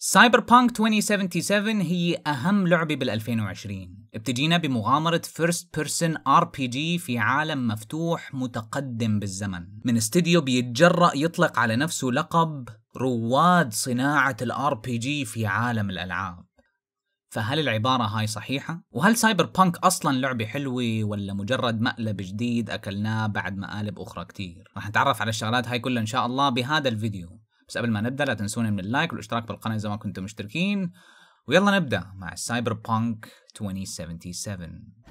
سايبر بانك 2077 هي أهم لعبة بال 2020 بتجينا بمغامرة فيرست بيرسون ار بي جي في عالم مفتوح متقدم بالزمن من استديو بيتجرأ يطلق على نفسه لقب رواد صناعة الار بي جي في عالم الألعاب فهل العبارة هاي صحيحة؟ وهل سايبر بانك أصلا لعبة حلوة ولا مجرد مقلب جديد أكلناه بعد مقالب أخرى كتير؟ رح نتعرف على الشغلات هاي كلها إن شاء الله بهذا الفيديو بس قبل ما نبدا لا تنسونا من اللايك والاشتراك بالقناه اذا ما كنتم مشتركين ويلا نبدا مع سايبر بانك 2077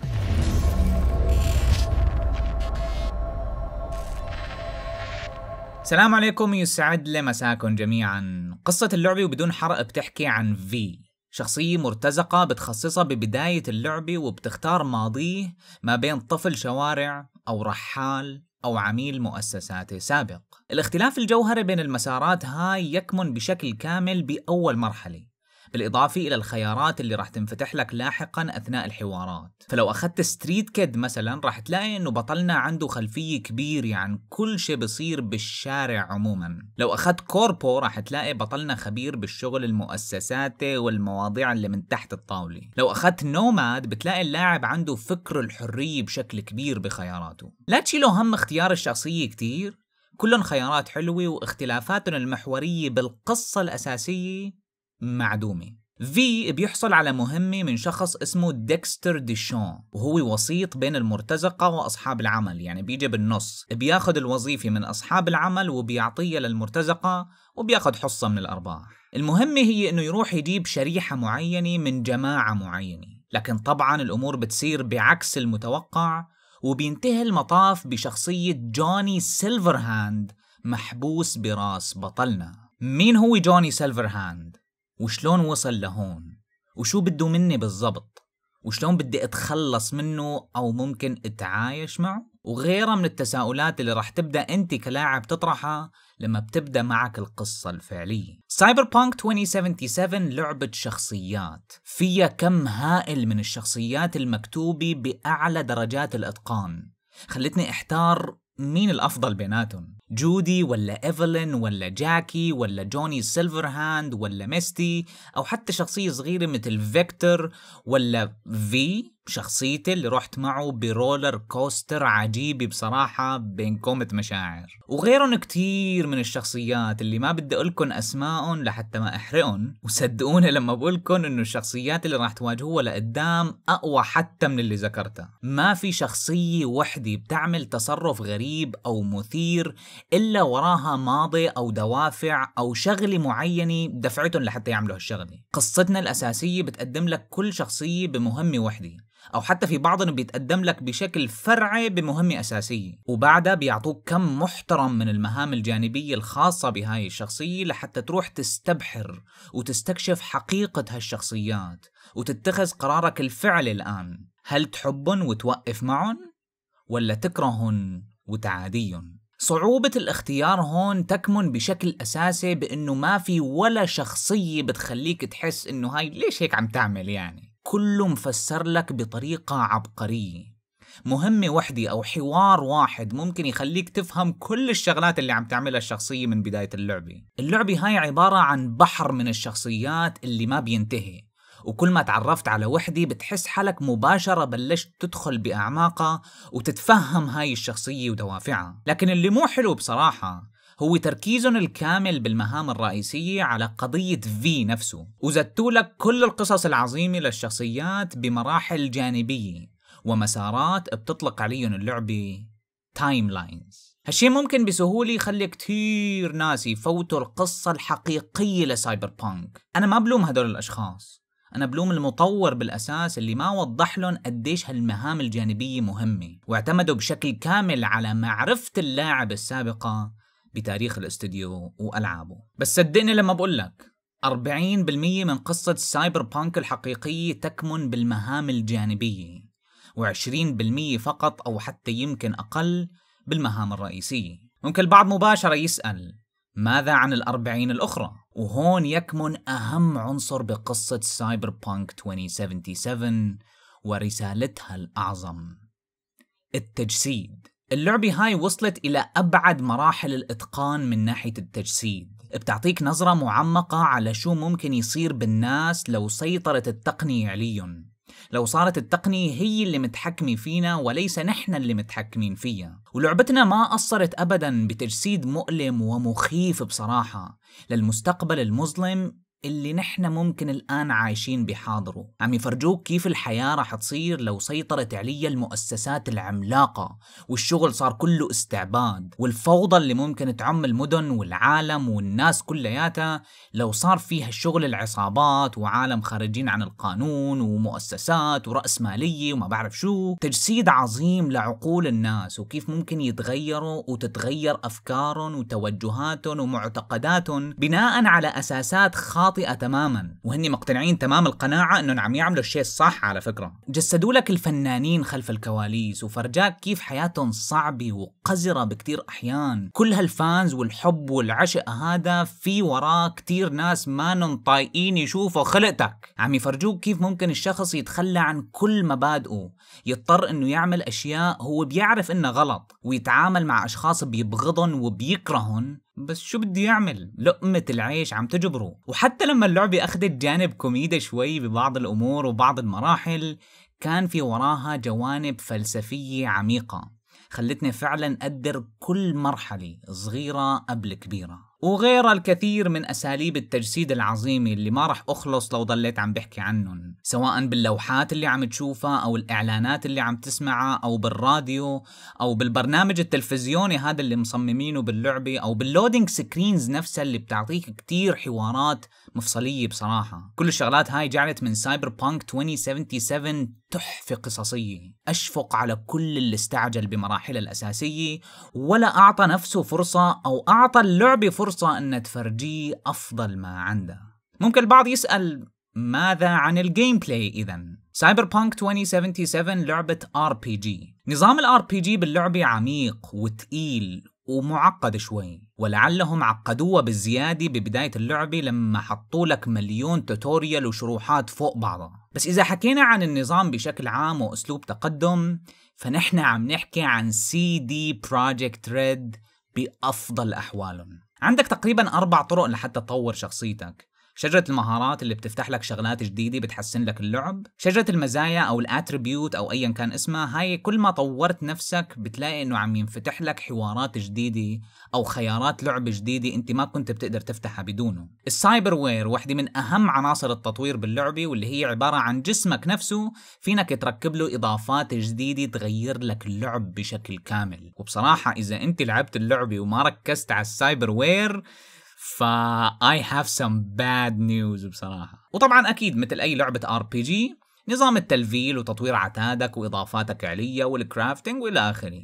السلام عليكم يسعد لي مساكم جميعا قصة اللعبة وبدون حرق بتحكي عن في شخصية مرتزقة بتخصصها ببداية اللعبة وبتختار ماضيه ما بين طفل شوارع أو رحال أو عميل مؤسساتي سابق. الاختلاف الجوهري بين المسارات هاي يكمن بشكل كامل بأول مرحلة بالإضافة إلى الخيارات اللي راح تنفتح لك لاحقا أثناء الحوارات فلو أخذت ستريت كيد مثلا راح تلاقي أنه بطلنا عنده خلفية كبيرة عن يعني كل شيء بصير بالشارع عموما لو أخذت كوربو راح تلاقي بطلنا خبير بالشغل المؤسساتي والمواضيع اللي من تحت الطاولة لو أخذت نوماد بتلاقي اللاعب عنده فكر الحرية بشكل كبير بخياراته لا تشيلوا هم اختيار الشخصية كتير كلهم خيارات حلوة واختلافاتهم المحورية بالقصة الأساسية معدومة في بيحصل على مهمة من شخص اسمه ديكستر ديشون وهو وسيط بين المرتزقة وأصحاب العمل يعني بيجي بالنص بياخد الوظيفة من أصحاب العمل وبيعطيها للمرتزقة وبياخد حصة من الأرباح المهمة هي أنه يروح يجيب شريحة معينة من جماعة معينة لكن طبعا الأمور بتصير بعكس المتوقع وبينتهي المطاف بشخصية جوني سيلفرهاند محبوس براس بطلنا مين هو جوني سيلفرهاند؟ وشلون وصل لهون وشو بده مني بالضبط وشلون بدي اتخلص منه او ممكن اتعايش معه وغيرها من التساؤلات اللي راح تبدا انت كلاعب تطرحها لما بتبدا معك القصه الفعليه. سايبر بانك 2077 لعبه شخصيات، فيها كم هائل من الشخصيات المكتوبه باعلى درجات الاتقان، خلتني احتار مين الافضل بيناتهم جودي ولا ايفلين ولا جاكي ولا جوني سيلفر هاند ولا ميستي او حتى شخصيه صغيره مثل فيكتور ولا في شخصيته اللي رحت معه برولر كوستر عجيب بصراحة بين كومة مشاعر وغيرهم كتير من الشخصيات اللي ما بدي أقولكن أسمائهم لحتى ما أحرقهم وصدقوني لما بقولكن إنه الشخصيات اللي راح تواجهوها لقدام أقوى حتى من اللي ذكرتها ما في شخصية وحدة بتعمل تصرف غريب أو مثير إلا وراها ماضي أو دوافع أو شغلة معينة دفعتهم لحتى يعملوا هالشغلة قصتنا الأساسية بتقدم لك كل شخصية بمهمة وحدة أو حتى في بعضهم بيتقدم لك بشكل فرعي بمهمة أساسية وبعدها بيعطوك كم محترم من المهام الجانبية الخاصة بهاي الشخصية لحتى تروح تستبحر وتستكشف حقيقة هالشخصيات وتتخذ قرارك الفعلي الآن هل تحبهم وتوقف معهم ولا تكرههم وتعاديهم صعوبة الاختيار هون تكمن بشكل أساسي بأنه ما في ولا شخصية بتخليك تحس أنه هاي ليش هيك عم تعمل يعني كله مفسر لك بطريقة عبقرية مهمة وحدة أو حوار واحد ممكن يخليك تفهم كل الشغلات اللي عم تعملها الشخصية من بداية اللعبة اللعبة هاي عبارة عن بحر من الشخصيات اللي ما بينتهي وكل ما تعرفت على وحدي بتحس حالك مباشرة بلشت تدخل بأعماقها وتتفهم هاي الشخصية ودوافعها لكن اللي مو حلو بصراحة هو تركيزهم الكامل بالمهام الرئيسية على قضية في نفسه وزدتوا لك كل القصص العظيمة للشخصيات بمراحل جانبية ومسارات بتطلق عليهم اللعبة تايم لاينز هالشي ممكن بسهولة يخلي كتير ناس يفوتوا القصة الحقيقية لسايبر بانك أنا ما بلوم هدول الأشخاص أنا بلوم المطور بالأساس اللي ما وضح لهم قديش هالمهام الجانبية مهمة واعتمدوا بشكل كامل على معرفة اللاعب السابقة بتاريخ الاستوديو وألعابه بس صدقني لما بقول لك 40% من قصة السايبر بانك الحقيقية تكمن بالمهام الجانبية و20% فقط أو حتى يمكن أقل بالمهام الرئيسية ممكن البعض مباشرة يسأل ماذا عن الأربعين الأخرى؟ وهون يكمن أهم عنصر بقصة سايبر بانك 2077 ورسالتها الأعظم التجسيد اللعبة هاي وصلت إلى أبعد مراحل الإتقان من ناحية التجسيد بتعطيك نظرة معمقة على شو ممكن يصير بالناس لو سيطرت التقنية عليهم لو صارت التقنية هي اللي متحكمة فينا وليس نحن اللي متحكمين فيها ولعبتنا ما قصرت أبدا بتجسيد مؤلم ومخيف بصراحة للمستقبل المظلم اللي نحن ممكن الآن عايشين بحاضره عم يفرجوك كيف الحياة رح تصير لو سيطرت عليها المؤسسات العملاقة والشغل صار كله استعباد والفوضى اللي ممكن تعم المدن والعالم والناس كلياتها لو صار فيها الشغل العصابات وعالم خارجين عن القانون ومؤسسات ورأس مالية وما بعرف شو تجسيد عظيم لعقول الناس وكيف ممكن يتغيروا وتتغير أفكارهم وتوجهاتهم ومعتقداتهم بناء على أساسات خاصة خاطئه تماما وهن مقتنعين تمام القناعه انهم عم يعملوا الشيء الصح على فكره جسدوا لك الفنانين خلف الكواليس وفرجاك كيف حياتهم صعبه وقذره بكتير احيان كل هالفانز والحب والعشق هذا في وراه كتير ناس ما طايقين يشوفوا خلقتك عم يفرجوك كيف ممكن الشخص يتخلى عن كل مبادئه يضطر انه يعمل اشياء هو بيعرف انها غلط ويتعامل مع اشخاص بيبغضهم وبيكرههم بس شو بدي يعمل لقمة العيش عم تجبره وحتى لما اللعبة أخذت جانب كوميدي شوي ببعض الأمور وبعض المراحل كان في وراها جوانب فلسفية عميقة خلتني فعلا أقدر كل مرحلة صغيرة قبل كبيرة وغيرها الكثير من أساليب التجسيد العظيمة اللي ما رح أخلص لو ضليت عم بحكي عنهم سواء باللوحات اللي عم تشوفها أو الإعلانات اللي عم تسمعها أو بالراديو أو بالبرنامج التلفزيوني هذا اللي مصممينه باللعبة أو باللودينج سكرينز نفسها اللي بتعطيك كتير حوارات مفصليه بصراحه كل الشغلات هاي جعلت من سايبر بانك 2077 تحفه قصصيه اشفق على كل اللي استعجل بمراحلها الاساسيه ولا اعطى نفسه فرصه او اعطى اللعبه فرصه ان تفرجيه افضل ما عندها ممكن البعض يسال ماذا عن الجيم بلاي اذا سايبر بانك 2077 لعبة ار بي جي نظام الار بي جي باللعبة عميق وتقيل ومعقد شوي ولعلهم عقدوها بالزيادة ببداية اللعبة لما حطوا لك مليون توتوريال وشروحات فوق بعضها بس إذا حكينا عن النظام بشكل عام وأسلوب تقدم فنحن عم نحكي عن سي دي بروجكت ريد بأفضل أحوالهم عندك تقريبا أربع طرق لحتى تطور شخصيتك شجرة المهارات اللي بتفتح لك شغلات جديدة بتحسن لك اللعب شجرة المزايا أو الاتريبيوت أو أيا كان اسمها هاي كل ما طورت نفسك بتلاقي إنه عم ينفتح لك حوارات جديدة أو خيارات لعب جديدة أنت ما كنت بتقدر تفتحها بدونه السايبر وير واحدة من أهم عناصر التطوير باللعبة واللي هي عبارة عن جسمك نفسه فينك تركب له إضافات جديدة تغير لك اللعب بشكل كامل وبصراحة إذا أنت لعبت اللعبة وما ركزت على السايبر وير ف I have some bad news بصراحة وطبعا أكيد مثل أي لعبة RPG نظام التلفيل وتطوير عتادك وإضافاتك علية والكرافتنج وإلى آخره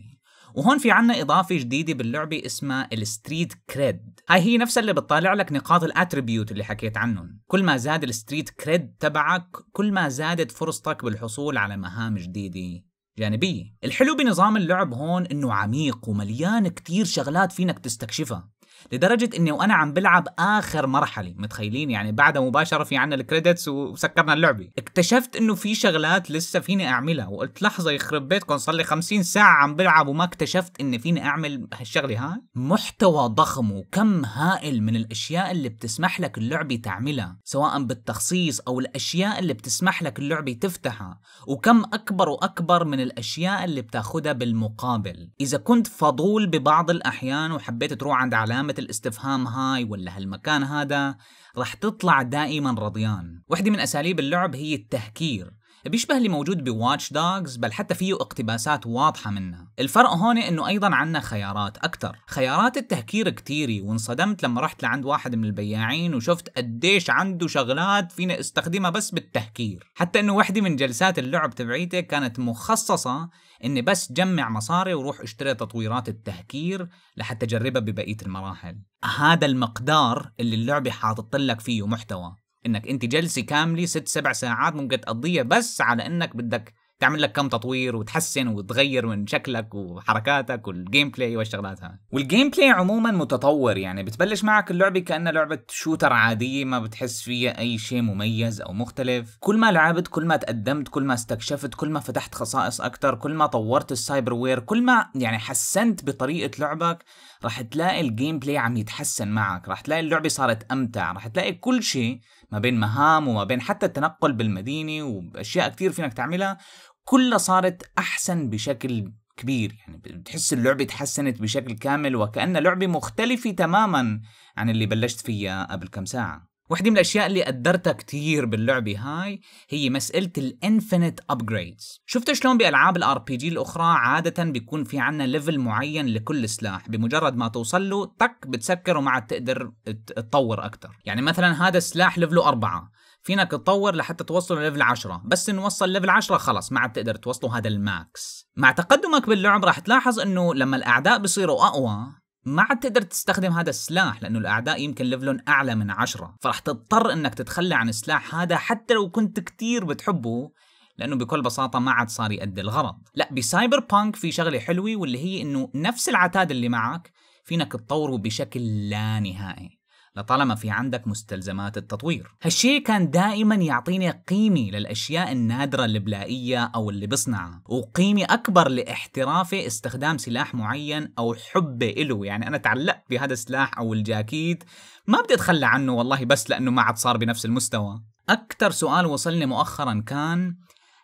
وهون في عنا إضافة جديدة باللعبة اسمها الستريت كريد هاي هي نفسها اللي بتطالع لك نقاط الاتريبيوت اللي حكيت عنهم كل ما زاد الستريت كريد تبعك كل ما زادت فرصتك بالحصول على مهام جديدة جانبية الحلو بنظام اللعب هون انه عميق ومليان كتير شغلات فينك تستكشفها لدرجه اني وانا عم بلعب اخر مرحله متخيلين يعني بعدها مباشره في عنا الكريدتس وسكرنا اللعبه اكتشفت انه في شغلات لسه فيني اعملها وقلت لحظه يخرب بيتكم صار لي 50 ساعه عم بلعب وما اكتشفت اني فيني اعمل هالشغله هاي محتوى ضخم وكم هائل من الاشياء اللي بتسمح لك اللعبه تعملها سواء بالتخصيص او الاشياء اللي بتسمح لك اللعبه تفتحها وكم اكبر واكبر من الاشياء اللي بتاخذها بالمقابل اذا كنت فضول ببعض الاحيان وحبيت تروح عند علامه علامة الاستفهام هاي ولا هالمكان هذا راح تطلع دائما رضيان واحدة من أساليب اللعب هي التهكير بيشبه اللي موجود بواتش دوجز بل حتى فيه اقتباسات واضحة منها الفرق هون انه ايضا عندنا خيارات اكثر خيارات التهكير كتيري وانصدمت لما رحت لعند واحد من البياعين وشفت قديش عنده شغلات فينا استخدمها بس بالتهكير حتى انه وحده من جلسات اللعب تبعيته كانت مخصصة اني بس جمع مصاري وروح اشتري تطويرات التهكير لحتى اجربها ببقية المراحل هذا المقدار اللي اللعبة حاطط لك فيه محتوى انك انت جلسه كامله ست سبع ساعات ممكن تقضيها بس على انك بدك تعمل لك كم تطوير وتحسن وتغير من شكلك وحركاتك والجيم بلاي والشغلات هاي والجيم بلاي عموما متطور يعني بتبلش معك اللعبه كانها لعبه شوتر عاديه ما بتحس فيها اي شيء مميز او مختلف كل ما لعبت كل ما تقدمت كل ما استكشفت كل ما فتحت خصائص اكثر كل ما طورت السايبر وير كل ما يعني حسنت بطريقه لعبك راح تلاقي الجيم بلاي عم يتحسن معك راح تلاقي اللعبه صارت امتع راح تلاقي كل شيء ما بين مهام وما بين حتى التنقل بالمدينة وأشياء كتير فينك تعملها كلها صارت أحسن بشكل كبير يعني بتحس اللعبة تحسنت بشكل كامل وكأنها لعبة مختلفة تماما عن اللي بلشت فيها قبل كم ساعة وحده من الاشياء اللي قدرتها كثير باللعبه هاي هي مساله الانفينيت ابجريدز شفت شلون بالعاب الار بي جي الاخرى عاده بيكون في عنا ليفل معين لكل سلاح بمجرد ما توصل له تك بتسكر وما عاد تقدر تطور اكثر يعني مثلا هذا السلاح ليفله أربعة فينك تطور لحتى توصل ليفل 10 بس نوصل ليفل 10 خلص ما عاد تقدر توصله هذا الماكس مع تقدمك باللعب راح تلاحظ انه لما الاعداء بصيروا اقوى ما عاد تقدر تستخدم هذا السلاح لانه الاعداء يمكن ليفلهم اعلى من عشرة فرح تضطر انك تتخلى عن السلاح هذا حتى لو كنت كتير بتحبه لانه بكل بساطه ما عاد صار يؤدي الغرض لا بسايبر بانك في شغله حلوه واللي هي انه نفس العتاد اللي معك فينك تطوره بشكل لا نهائي لطالما في عندك مستلزمات التطوير هالشيء كان دائما يعطيني قيمة للأشياء النادرة اللي بلاقيها أو اللي بصنعها وقيمة أكبر لاحترافي استخدام سلاح معين أو حبي إله يعني أنا تعلقت بهذا السلاح أو الجاكيت ما بدي أتخلى عنه والله بس لأنه ما عاد صار بنفس المستوى أكثر سؤال وصلني مؤخرا كان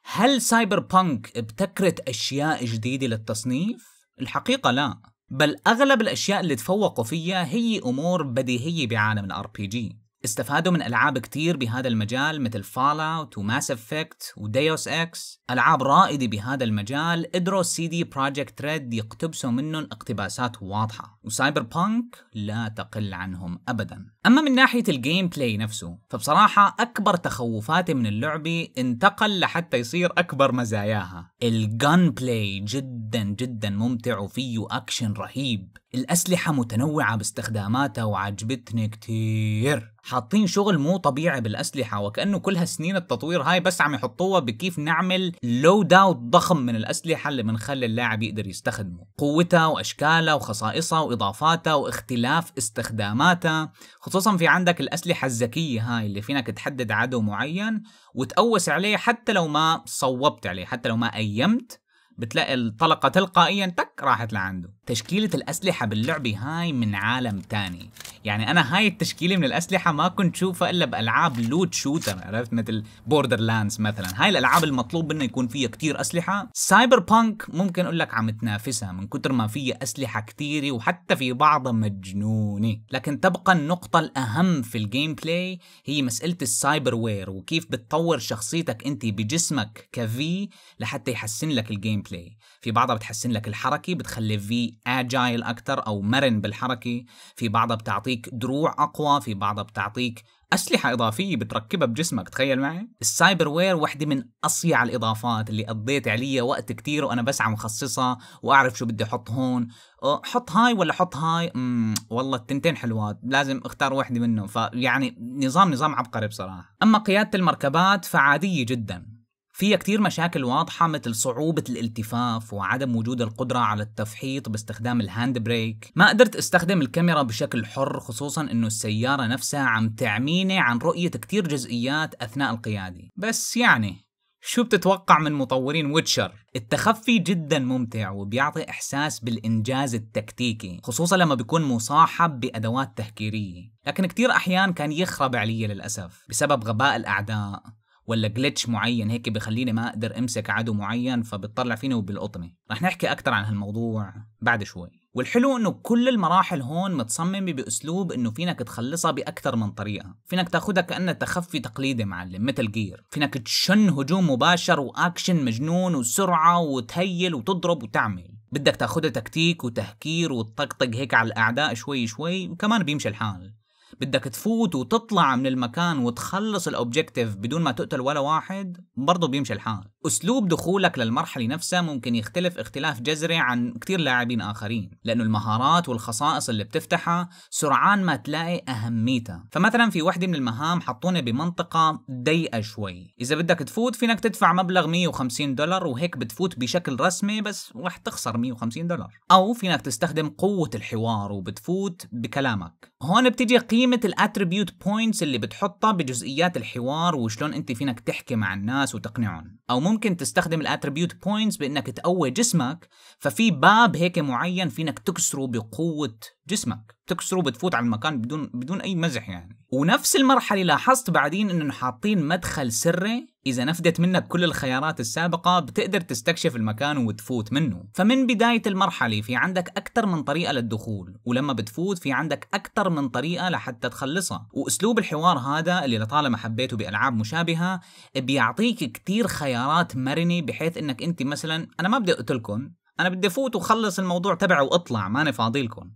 هل سايبر بانك ابتكرت أشياء جديدة للتصنيف؟ الحقيقة لا بل أغلب الأشياء اللي تفوقوا فيها هي أمور بديهية بعالم الـ RPG استفادوا من ألعاب كتير بهذا المجال مثل فالاوت وماس افكت وديوس اكس ألعاب رائدة بهذا المجال قدروا سي دي بروجكت يقتبسوا منهم اقتباسات واضحة وسايبر Cyberpunk لا تقل عنهم أبدا أما من ناحية الجيم بلاي نفسه فبصراحة أكبر تخوفاتي من اللعبة انتقل لحتى يصير أكبر مزاياها الجن بلاي جدا جدا ممتع وفيه أكشن رهيب الأسلحة متنوعة باستخداماتها وعجبتني كتير حاطين شغل مو طبيعي بالاسلحه وكانه كل هالسنين التطوير هاي بس عم يحطوها بكيف نعمل لود اوت ضخم من الاسلحه اللي بنخلي اللاعب يقدر يستخدمه قوتها واشكالها وخصائصها واضافاتها واختلاف استخداماتها خصوصا في عندك الاسلحه الذكيه هاي اللي فينك تحدد عدو معين وتقوس عليه حتى لو ما صوبت عليه حتى لو ما ايمت بتلاقي الطلقه تلقائيا تك راحت لعنده تشكيلة الأسلحة باللعبة هاي من عالم تاني يعني أنا هاي التشكيلة من الأسلحة ما كنت شوفها إلا بألعاب لوت شوتر عرفت مثل بوردر لاندز مثلا هاي الألعاب المطلوب منه يكون فيها كتير أسلحة سايبر بانك ممكن أقول لك عم تنافسها من كتر ما فيها أسلحة كتيرة وحتى في بعضها مجنونة لكن تبقى النقطة الأهم في الجيم بلاي هي مسألة السايبر وير وكيف بتطور شخصيتك أنت بجسمك كفي لحتى يحسن لك الجيم بلاي في بعضها بتحسن لك الحركة بتخلي في اجايل اكثر او مرن بالحركه في بعضها بتعطيك دروع اقوى في بعضها بتعطيك أسلحة إضافية بتركبها بجسمك تخيل معي السايبر وير وحدة من أصيع الإضافات اللي قضيت عليها وقت كتير وأنا بس عم خصصها وأعرف شو بدي أحط هون أه، حط هاي ولا حط هاي مم. والله التنتين حلوات لازم اختار واحدة منهم فيعني نظام نظام عبقري بصراحة أما قيادة المركبات فعادية جداً فيها كتير مشاكل واضحة مثل صعوبة الالتفاف وعدم وجود القدرة على التفحيط باستخدام الهاند بريك ما قدرت استخدم الكاميرا بشكل حر خصوصا انه السيارة نفسها عم تعميني عن رؤية كتير جزئيات اثناء القيادة بس يعني شو بتتوقع من مطورين ويتشر؟ التخفي جدا ممتع وبيعطي احساس بالانجاز التكتيكي، خصوصا لما بيكون مصاحب بادوات تهكيريه، لكن كتير احيان كان يخرب علي للاسف بسبب غباء الاعداء ولا جلتش معين هيك بخليني ما اقدر امسك عدو معين فبتطلع فيني وبالقطني رح نحكي اكتر عن هالموضوع بعد شوي والحلو انه كل المراحل هون متصممة باسلوب انه فينك تخلصها باكثر من طريقة، فينك تاخدها كانها تخفي تقليدي معلم مثل جير، فينك تشن هجوم مباشر واكشن مجنون وسرعة وتهيل وتضرب وتعمل، بدك تاخدها تكتيك وتهكير وتطقطق هيك على الاعداء شوي شوي وكمان بيمشي الحال، بدك تفوت وتطلع من المكان وتخلص الاوبجيكتيف بدون ما تقتل ولا واحد برضه بيمشي الحال اسلوب دخولك للمرحله نفسها ممكن يختلف اختلاف جذري عن كثير لاعبين اخرين لانه المهارات والخصائص اللي بتفتحها سرعان ما تلاقي اهميتها فمثلا في وحده من المهام حطونا بمنطقه ضيقه شوي اذا بدك تفوت فينك تدفع مبلغ 150 دولار وهيك بتفوت بشكل رسمي بس رح تخسر 150 دولار او فينك تستخدم قوه الحوار وبتفوت بكلامك هون بتجي قيمه الاتريبيوت بوينتس اللي بتحطها بجزئيات الحوار وشلون انت فينك تحكي مع الناس وتقنعهم او ممكن تستخدم الاتريبيوت بوينتس بانك تقوي جسمك ففي باب هيك معين فينك تكسره بقوه جسمك بتكسره بتفوت على المكان بدون بدون اي مزح يعني ونفس المرحله لاحظت بعدين انه حاطين مدخل سري إذا نفدت منك كل الخيارات السابقة بتقدر تستكشف المكان وتفوت منه فمن بداية المرحلة في عندك أكثر من طريقة للدخول ولما بتفوت في عندك أكثر من طريقة لحتى تخلصها وأسلوب الحوار هذا اللي لطالما حبيته بألعاب مشابهة بيعطيك كثير خيارات مرنة بحيث أنك أنت مثلا أنا ما بدي أقتلكم أنا بدي أفوت وخلص الموضوع تبعه وأطلع ماني فاضيلكم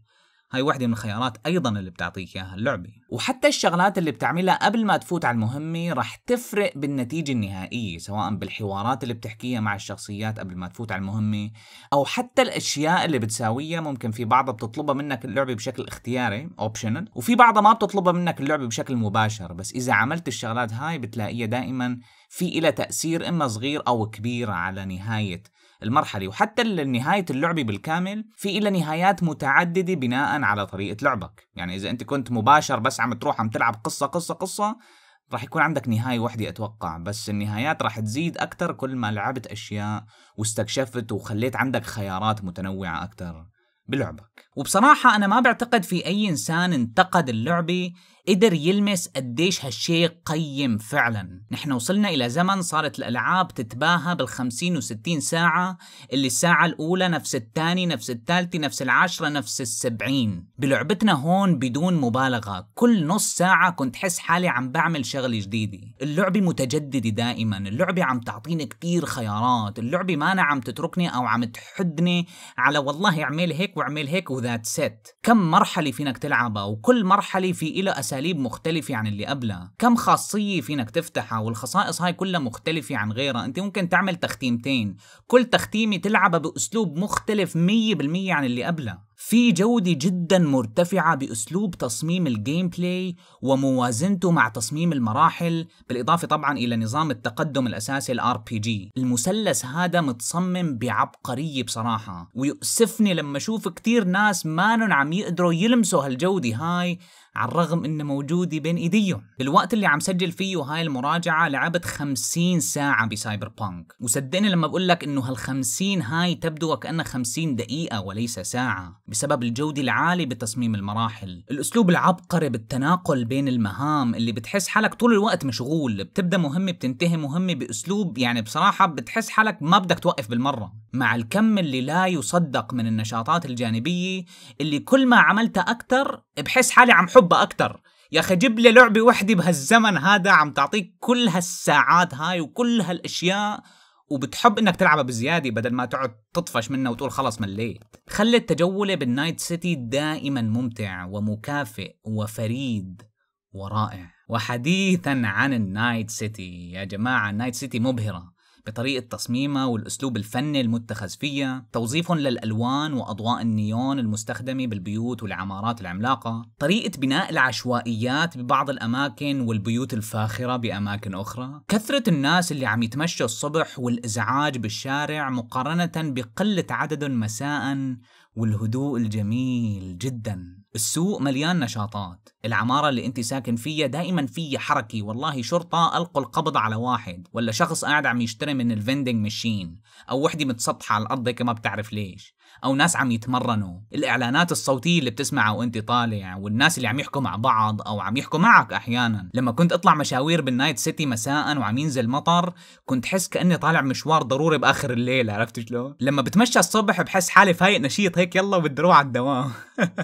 هاي واحدة من الخيارات أيضا اللي بتعطيك إياها اللعبة وحتى الشغلات اللي بتعملها قبل ما تفوت على المهمة رح تفرق بالنتيجة النهائية سواء بالحوارات اللي بتحكيها مع الشخصيات قبل ما تفوت على المهمة أو حتى الأشياء اللي بتساويها ممكن في بعضها بتطلبها منك اللعبة بشكل اختياري اوبشنال وفي بعضها ما بتطلبها منك اللعبة بشكل مباشر بس إذا عملت الشغلات هاي بتلاقيها دائما في إلى تأثير إما صغير أو كبير على نهاية المرحلة وحتى نهاية اللعبة بالكامل في إلى نهايات متعددة بناء على طريقة لعبك يعني إذا أنت كنت مباشر بس عم تروح عم تلعب قصه قصه قصه راح يكون عندك نهايه وحده اتوقع بس النهايات راح تزيد أكتر كل ما لعبت اشياء واستكشفت وخليت عندك خيارات متنوعه أكتر بلعبك وبصراحة أنا ما بعتقد في أي إنسان انتقد اللعبة قدر يلمس قديش هالشيء قيم فعلا نحن وصلنا إلى زمن صارت الألعاب تتباهى بالخمسين وستين ساعة اللي الساعة الأولى نفس الثاني نفس الثالثة نفس العاشرة نفس السبعين بلعبتنا هون بدون مبالغة كل نص ساعة كنت حس حالي عم بعمل شغلة جديدة اللعبة متجددة دائما اللعبة عم تعطيني كتير خيارات اللعبة ما أنا عم تتركني أو عم تحدني على والله اعمل هيك واعمل هيك وذات ست كم مرحلة فينك تلعبها وكل مرحلة في إلها اساليب مختلفة عن اللي قبلها كم خاصية فينك تفتحها والخصائص هاي كلها مختلفة عن غيرها أنت ممكن تعمل تختيمتين كل تختيمة تلعبها بأسلوب مختلف 100% عن اللي قبلها في جودة جدا مرتفعة بأسلوب تصميم الجيم بلاي وموازنته مع تصميم المراحل بالإضافة طبعا إلى نظام التقدم الأساسي الار بي جي المثلث هذا متصمم بعبقرية بصراحة ويؤسفني لما أشوف كتير ناس مانن عم يقدروا يلمسوا هالجودة هاي على الرغم انه موجودة بين ايديهم الوقت اللي عم سجل فيه هاي المراجعة لعبت 50 ساعة بسايبر بانك وصدقني لما بقول لك انه هال 50 هاي تبدو وكأنها 50 دقيقة وليس ساعة بسبب الجودة العالية بتصميم المراحل الاسلوب العبقري بالتناقل بين المهام اللي بتحس حالك طول الوقت مشغول بتبدا مهمة بتنتهي مهمة باسلوب يعني بصراحة بتحس حالك ما بدك توقف بالمرة مع الكم اللي لا يصدق من النشاطات الجانبية اللي كل ما عملتها اكثر بحس حالي عم حب اوروبا اكثر يا اخي جيب لي لعبه وحده بهالزمن هذا عم تعطيك كل هالساعات هاي وكل هالاشياء وبتحب انك تلعبها بزياده بدل ما تقعد تطفش منها وتقول خلص مليت خلي التجولة بالنايت سيتي دائما ممتع ومكافئ وفريد ورائع وحديثا عن النايت سيتي يا جماعة النايت سيتي مبهرة بطريقة تصميمها والأسلوب الفني المتخذ فيها توظيفهم للألوان وأضواء النيون المستخدمة بالبيوت والعمارات العملاقة طريقة بناء العشوائيات ببعض الأماكن والبيوت الفاخرة بأماكن أخرى كثرة الناس اللي عم يتمشوا الصبح والإزعاج بالشارع مقارنة بقلة عدد مساء والهدوء الجميل جدا السوق مليان نشاطات العمارة اللي انت ساكن فيها دائما فيها حركي والله شرطة ألقوا القبض على واحد ولا شخص قاعد عم يشتري من الفندنج مشين أو وحدة متسطحة على الأرض ما بتعرف ليش او ناس عم يتمرنوا الاعلانات الصوتيه اللي بتسمعها وانت طالع والناس اللي عم يحكوا مع بعض او عم يحكوا معك احيانا لما كنت اطلع مشاوير بالنايت سيتي مساء وعم ينزل مطر كنت حس كاني طالع مشوار ضروري باخر الليل عرفت شلون لما بتمشى الصبح بحس حالي فايق نشيط هيك يلا بدي اروح على الدوام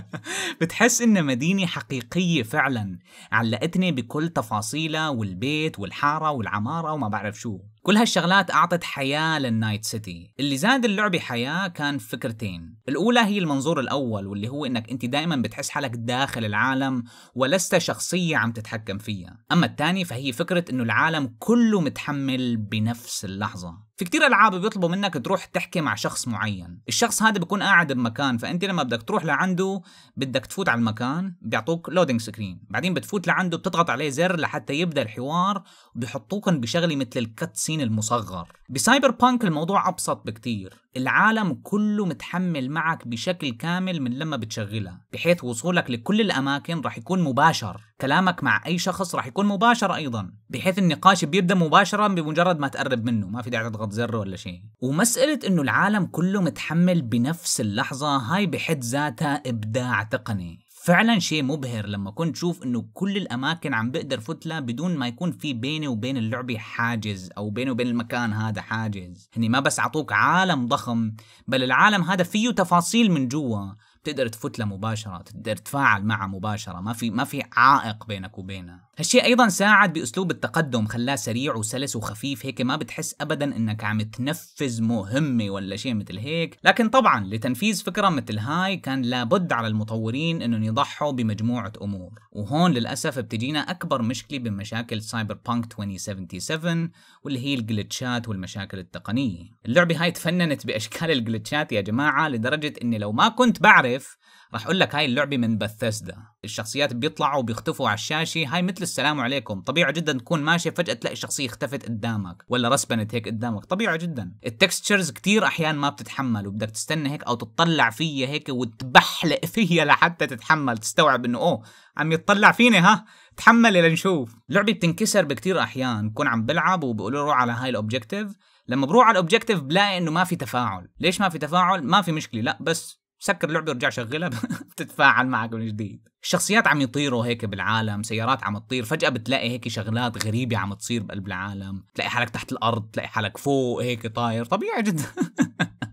بتحس ان مدينه حقيقيه فعلا علقتني بكل تفاصيلها والبيت والحاره والعماره وما بعرف شو كل هالشغلات أعطت حياة للنايت سيتي اللي زاد اللعبة حياة كان فكرتين الأولى هي المنظور الأول واللي هو أنك أنت دائما بتحس حالك داخل العالم ولست شخصية عم تتحكم فيها أما الثاني فهي فكرة أنه العالم كله متحمل بنفس اللحظة في كتير العاب بيطلبوا منك تروح تحكي مع شخص معين الشخص هذا بيكون قاعد بمكان فانت لما بدك تروح لعنده بدك تفوت على المكان بيعطوك لودينج سكرين بعدين بتفوت لعنده بتضغط عليه زر لحتى يبدا الحوار بحطوكن بشغله مثل الكت سين المصغر بسايبر بانك الموضوع ابسط بكتير العالم كله متحمل معك بشكل كامل من لما بتشغلها بحيث وصولك لكل الاماكن رح يكون مباشر كلامك مع اي شخص راح يكون مباشر ايضا بحيث النقاش بيبدا مباشره بمجرد ما تقرب منه ما في داعي تضغط زر ولا شيء ومساله انه العالم كله متحمل بنفس اللحظه هاي بحد ذاتها ابداع تقني فعلا شيء مبهر لما كنت تشوف انه كل الاماكن عم بقدر فتلة بدون ما يكون في بيني وبين اللعبه حاجز او بيني وبين المكان هذا حاجز هني ما بس عطوك عالم ضخم بل العالم هذا فيه تفاصيل من جوا تقدر تفوت له مباشره تقدر تتفاعل معه مباشره ما في ما في عائق بينك وبينه هالشيء ايضا ساعد باسلوب التقدم خلاه سريع وسلس وخفيف هيك ما بتحس ابدا انك عم تنفذ مهمه ولا شيء مثل هيك لكن طبعا لتنفيذ فكره مثل هاي كان لابد على المطورين انهم يضحوا بمجموعه امور وهون للاسف بتجينا اكبر مشكله بمشاكل سايبر بانك 2077 واللي هي الجلتشات والمشاكل التقنيه اللعبه هاي تفننت باشكال الجلتشات يا جماعه لدرجه اني لو ما كنت بعرف كيف راح اقول لك هاي اللعبه من بثسدا الشخصيات بيطلعوا وبيختفوا على الشاشه هاي مثل السلام عليكم طبيعي جدا تكون ماشي فجاه تلاقي شخصيه اختفت قدامك ولا رسبنت هيك قدامك طبيعي جدا التكستشرز كتير احيان ما بتتحمل وبدك تستنى هيك او تطلع فيها هيك وتبحلق فيها لحتى تتحمل تستوعب انه اوه عم يتطلع فيني ها تحملي لنشوف لعبه بتنكسر بكتير احيان بكون عم بلعب وبقولوا له على هاي الاوبجكتيف لما بروح على الاوبجكتيف بلاقي انه ما في تفاعل ليش ما في تفاعل ما في مشكله لا بس سكر اللعبه ورجع شغلها بتتفاعل معك من جديد الشخصيات عم يطيروا هيك بالعالم سيارات عم تطير فجاه بتلاقي هيك شغلات غريبه عم تصير بقلب العالم تلاقي حالك تحت الارض تلاقي حالك فوق هيك طاير طبيعي جدا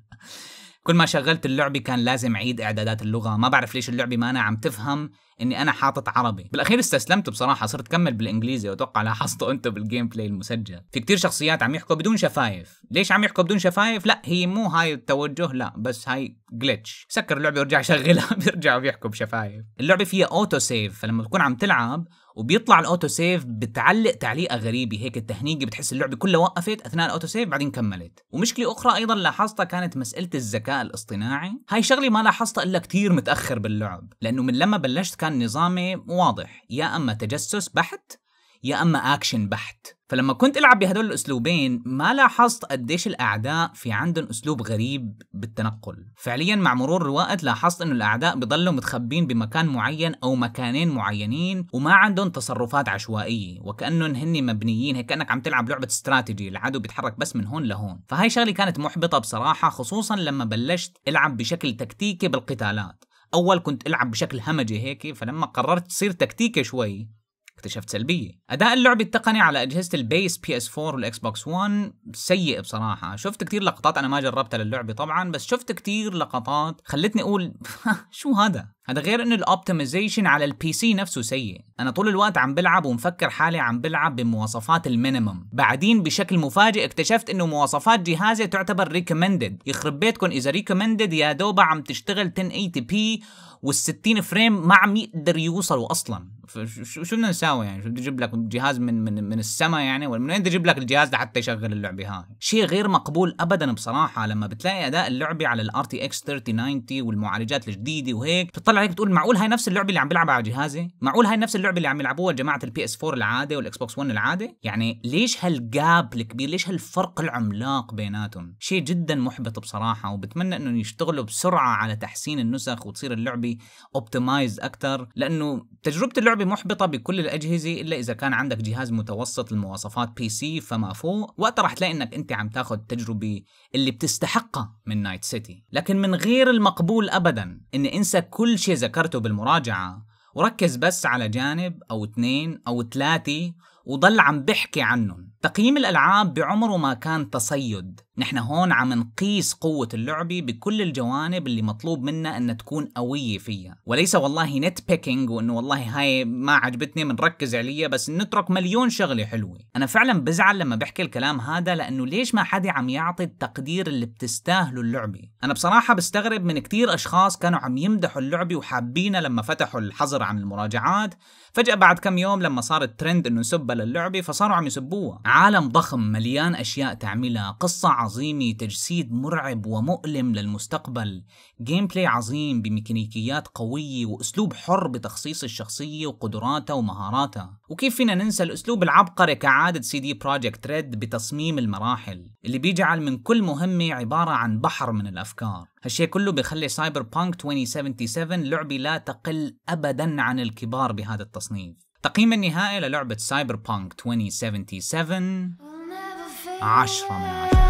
كل ما شغلت اللعبه كان لازم اعيد اعدادات اللغه ما بعرف ليش اللعبه ما أنا عم تفهم اني انا حاطط عربي بالاخير استسلمت بصراحه صرت كمل بالانجليزي واتوقع لاحظتوا انتم بالجيم بلاي المسجل في كتير شخصيات عم يحكوا بدون شفايف ليش عم يحكوا بدون شفايف لا هي مو هاي التوجه لا بس هاي جلتش سكر اللعبه وارجع شغلها بيرجعوا بيحكوا بشفايف اللعبه فيها اوتو سيف فلما تكون عم تلعب وبيطلع الاوتو سيف بتعلق تعليقه غريبه هيك التهنيجه بتحس اللعبه كلها وقفت اثناء الاوتو سيف بعدين كملت ومشكله اخرى ايضا لاحظتها كانت مساله الذكاء الاصطناعي هاي شغله ما لاحظتها الا كثير متاخر باللعب لانه من لما بلشت كان نظامي واضح يا اما تجسس بحت يا اما اكشن بحت فلما كنت العب بهدول الاسلوبين ما لاحظت قديش الاعداء في عندهم اسلوب غريب بالتنقل فعليا مع مرور الوقت لاحظت انه الاعداء بضلوا متخبين بمكان معين او مكانين معينين وما عندهم تصرفات عشوائيه وكانهم هن مبنيين هيك كانك عم تلعب لعبه استراتيجي العدو بيتحرك بس من هون لهون فهاي شغله كانت محبطه بصراحه خصوصا لما بلشت العب بشكل تكتيكي بالقتالات اول كنت العب بشكل همجي هيك فلما قررت تصير تكتيكي شوي اكتشفت سلبيه اداء اللعبة التقني على اجهزه البيس بي اس 4 والاكس بوكس 1 سيء بصراحه شفت كتير لقطات انا ما جربتها للعبه طبعا بس شفت كتير لقطات خلتني اقول شو هذا هذا غير انه الاوبتمايزيشن على البي سي نفسه سيء انا طول الوقت عم بلعب ومفكر حالي عم بلعب بمواصفات المينيمم بعدين بشكل مفاجئ اكتشفت انه مواصفات جهازي تعتبر ريكومندد يخرب بيتكم اذا ريكومندد يا دوبة عم تشتغل 1080 بي وال60 فريم ما عم يقدر يوصلوا اصلا شو بدنا نساوي يعني شو بدي اجيب لك جهاز من من من السما يعني ومن من وين بدي اجيب لك الجهاز لحتى يشغل اللعبه هاي شيء غير مقبول ابدا بصراحه لما بتلاقي اداء اللعبه على الار تي اكس 3090 والمعالجات الجديده وهيك بتطلع بتطلع هيك بتقول معقول هاي نفس اللعبه اللي عم بيلعبها على جهازي معقول هاي نفس اللعبه اللي عم يلعبوها جماعه البي اس 4 العاده والاكس بوكس 1 العاده يعني ليش هالجاب الكبير ليش هالفرق العملاق بيناتهم شيء جدا محبط بصراحه وبتمنى انه يشتغلوا بسرعه على تحسين النسخ وتصير اللعبه اوبتمايز اكثر لانه تجربه اللعبه محبطه بكل الاجهزه الا اذا كان عندك جهاز متوسط المواصفات بي سي فما فوق وقتها رح تلاقي انك انت عم تاخذ تجربه اللي بتستحقها من نايت سيتي لكن من غير المقبول ابدا اني انسى كل شيء ذكرته بالمراجعة وركز بس على جانب أو اثنين أو ثلاثة وضل عم بحكي عنهم تقييم الألعاب بعمره ما كان تصيد نحن هون عم نقيس قوة اللعبة بكل الجوانب اللي مطلوب منا أن تكون قوية فيها وليس والله نت بيكينج وأنه والله هاي ما عجبتني بنركز عليها بس نترك مليون شغلة حلوة أنا فعلا بزعل لما بحكي الكلام هذا لأنه ليش ما حدا عم يعطي التقدير اللي بتستاهله اللعبة أنا بصراحة بستغرب من كتير أشخاص كانوا عم يمدحوا اللعبة وحابينها لما فتحوا الحظر عن المراجعات فجأة بعد كم يوم لما صار الترند انه نسبه للعبة فصاروا عم يسبوها عالم ضخم مليان اشياء تعملها قصة عظيمة تجسيد مرعب ومؤلم للمستقبل جيم بلاي عظيم بميكانيكيات قوية وأسلوب حر بتخصيص الشخصية وقدراتها ومهاراتها وكيف فينا ننسى الأسلوب العبقري كعادة سي دي بروجكت ريد بتصميم المراحل اللي بيجعل من كل مهمة عبارة عن بحر من الأفكار هالشيء كله بيخلي سايبر بانك 2077 لعبة لا تقل أبدا عن الكبار بهذا التصنيف تقييم النهائي للعبة سايبر بانك 2077 10 من 10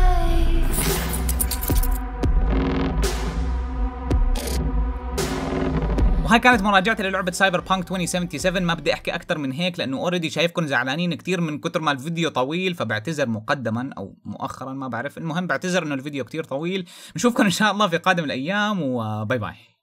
وهاي كانت مراجعتي للعبه سايبر بانك 2077 ما بدي احكي اكثر من هيك لانه اوريدي شايفكم زعلانين كثير من كثر ما الفيديو طويل فبعتذر مقدما او مؤخرا ما بعرف المهم بعتذر انه الفيديو كثير طويل نشوفكم ان شاء الله في قادم الايام وباي باي